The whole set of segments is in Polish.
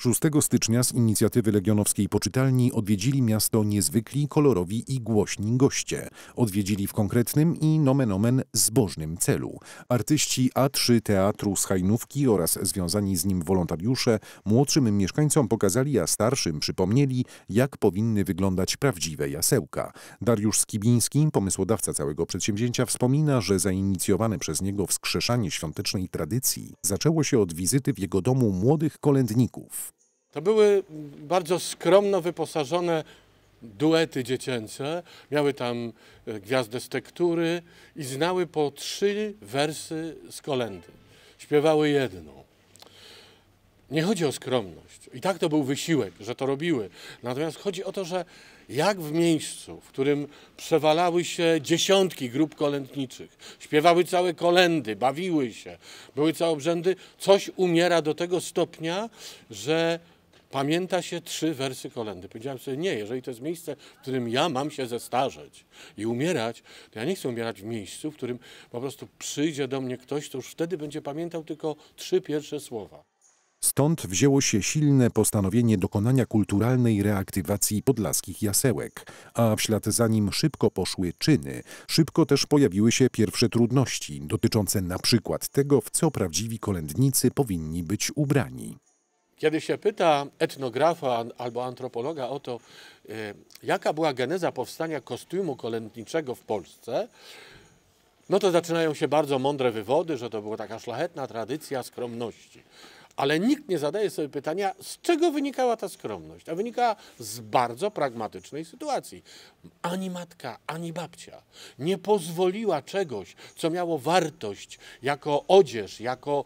6 stycznia z inicjatywy Legionowskiej Poczytalni odwiedzili miasto niezwykli, kolorowi i głośni goście. Odwiedzili w konkretnym i nomen omen zbożnym celu. Artyści A3 Teatru z Hajnówki oraz związani z nim wolontariusze młodszym mieszkańcom pokazali, a starszym przypomnieli, jak powinny wyglądać prawdziwe jasełka. Dariusz Skibiński, pomysłodawca całego przedsięwzięcia, wspomina, że zainicjowane przez niego wskrzeszanie świątecznej tradycji zaczęło się od wizyty w jego domu młodych kolędników. To były bardzo skromno wyposażone duety dziecięce. Miały tam e, gwiazdę z tektury i znały po trzy wersy z kolendy. Śpiewały jedną. Nie chodzi o skromność. I tak to był wysiłek, że to robiły. Natomiast chodzi o to, że jak w miejscu, w którym przewalały się dziesiątki grup kolędniczych, śpiewały całe kolendy, bawiły się, były całe obrzędy, coś umiera do tego stopnia, że pamięta się trzy wersy kolendy. Powiedziałem sobie, nie, jeżeli to jest miejsce, w którym ja mam się zestarzeć i umierać, to ja nie chcę umierać w miejscu, w którym po prostu przyjdzie do mnie ktoś, kto już wtedy będzie pamiętał tylko trzy pierwsze słowa. Stąd wzięło się silne postanowienie dokonania kulturalnej reaktywacji podlaskich jasełek, a w ślad za nim szybko poszły czyny. Szybko też pojawiły się pierwsze trudności dotyczące na przykład tego, w co prawdziwi kolędnicy powinni być ubrani. Kiedy się pyta etnografa albo antropologa o to, y, jaka była geneza powstania kostiumu kolędniczego w Polsce, no to zaczynają się bardzo mądre wywody, że to była taka szlachetna tradycja skromności. Ale nikt nie zadaje sobie pytania, z czego wynikała ta skromność. A wynikała z bardzo pragmatycznej sytuacji. Ani matka, ani babcia nie pozwoliła czegoś, co miało wartość jako odzież, jako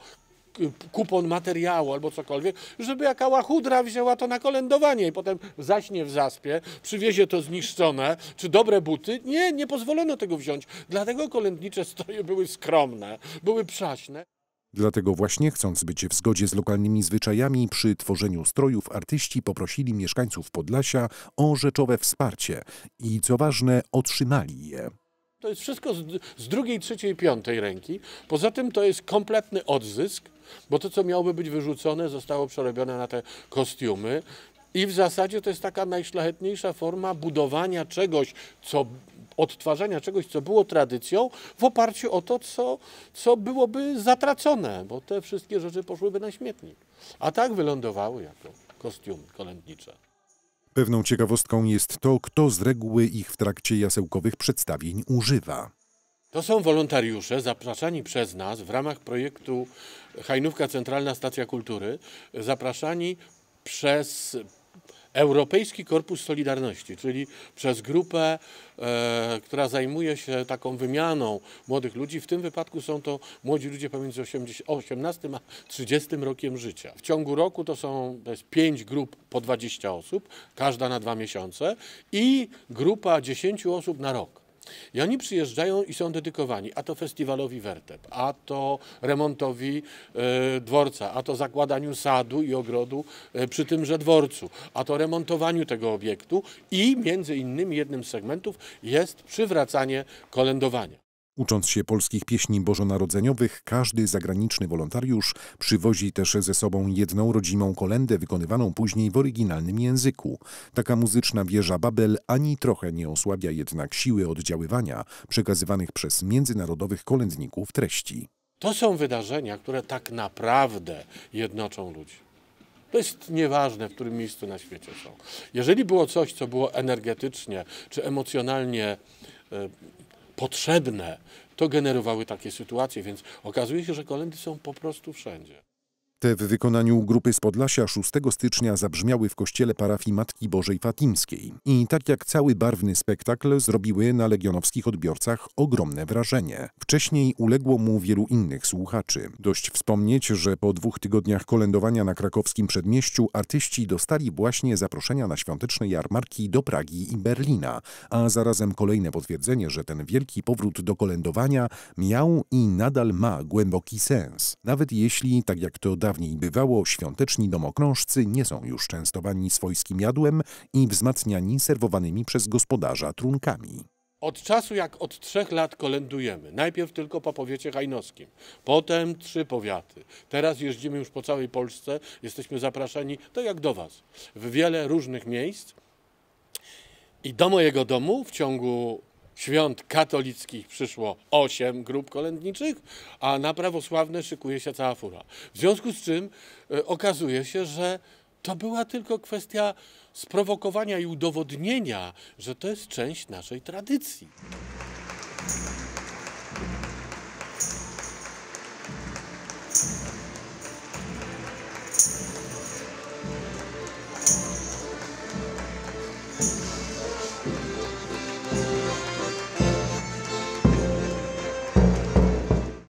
kupon materiału albo cokolwiek, żeby jaka łachudra wzięła to na kolędowanie i potem zaśnie w zaspie, przywiezie to zniszczone, czy dobre buty. Nie, nie pozwolono tego wziąć. Dlatego kolędnicze stroje były skromne, były przaśne. Dlatego właśnie chcąc być w zgodzie z lokalnymi zwyczajami przy tworzeniu strojów artyści poprosili mieszkańców Podlasia o rzeczowe wsparcie i co ważne otrzymali je. To jest wszystko z, z drugiej, trzeciej, piątej ręki. Poza tym to jest kompletny odzysk bo to, co miałoby być wyrzucone, zostało przerobione na te kostiumy. I w zasadzie to jest taka najszlachetniejsza forma budowania czegoś, co odtwarzania czegoś, co było tradycją, w oparciu o to, co, co byłoby zatracone, bo te wszystkie rzeczy poszłyby na śmietnik. A tak wylądowały jako kostiumy kolędnicze. Pewną ciekawostką jest to, kto z reguły ich w trakcie jasełkowych przedstawień używa. To są wolontariusze zapraszani przez nas w ramach projektu Hajnówka Centralna Stacja Kultury, zapraszani przez Europejski Korpus Solidarności, czyli przez grupę, e, która zajmuje się taką wymianą młodych ludzi. W tym wypadku są to młodzi ludzie pomiędzy 80, 18 a 30 rokiem życia. W ciągu roku to są to jest 5 grup po 20 osób, każda na dwa miesiące i grupa 10 osób na rok. I oni przyjeżdżają i są dedykowani, a to festiwalowi Wertep, a to remontowi e, dworca, a to zakładaniu sadu i ogrodu e, przy tymże dworcu, a to remontowaniu tego obiektu i między innymi jednym z segmentów jest przywracanie kolędowania. Ucząc się polskich pieśni bożonarodzeniowych, każdy zagraniczny wolontariusz przywozi też ze sobą jedną rodzimą kolendę wykonywaną później w oryginalnym języku. Taka muzyczna wieża Babel ani trochę nie osłabia jednak siły oddziaływania przekazywanych przez międzynarodowych kolędników treści. To są wydarzenia, które tak naprawdę jednoczą ludzi. To jest nieważne, w którym miejscu na świecie są. Jeżeli było coś, co było energetycznie czy emocjonalnie e, potrzebne, to generowały takie sytuacje, więc okazuje się, że kolendy są po prostu wszędzie. Te w wykonaniu grupy z Podlasia 6 stycznia zabrzmiały w kościele parafii Matki Bożej Fatimskiej i tak jak cały barwny spektakl zrobiły na legionowskich odbiorcach ogromne wrażenie. Wcześniej uległo mu wielu innych słuchaczy. Dość wspomnieć, że po dwóch tygodniach kolędowania na krakowskim przedmieściu artyści dostali właśnie zaproszenia na świąteczne jarmarki do Pragi i Berlina, a zarazem kolejne potwierdzenie, że ten wielki powrót do kolędowania miał i nadal ma głęboki sens. Nawet jeśli, tak jak to da dawniej bywało, świąteczni domokrążcy nie są już częstowani swojskim jadłem i wzmacniani serwowanymi przez gospodarza trunkami. Od czasu jak od trzech lat kolendujemy, najpierw tylko po powiecie hajnowskim, potem trzy powiaty. Teraz jeździmy już po całej Polsce, jesteśmy zapraszani, to jak do Was, w wiele różnych miejsc. I do mojego domu w ciągu świąt katolickich przyszło 8 grup kolędniczych, a na prawosławne szykuje się cała fura. W związku z czym e, okazuje się, że to była tylko kwestia sprowokowania i udowodnienia, że to jest część naszej tradycji.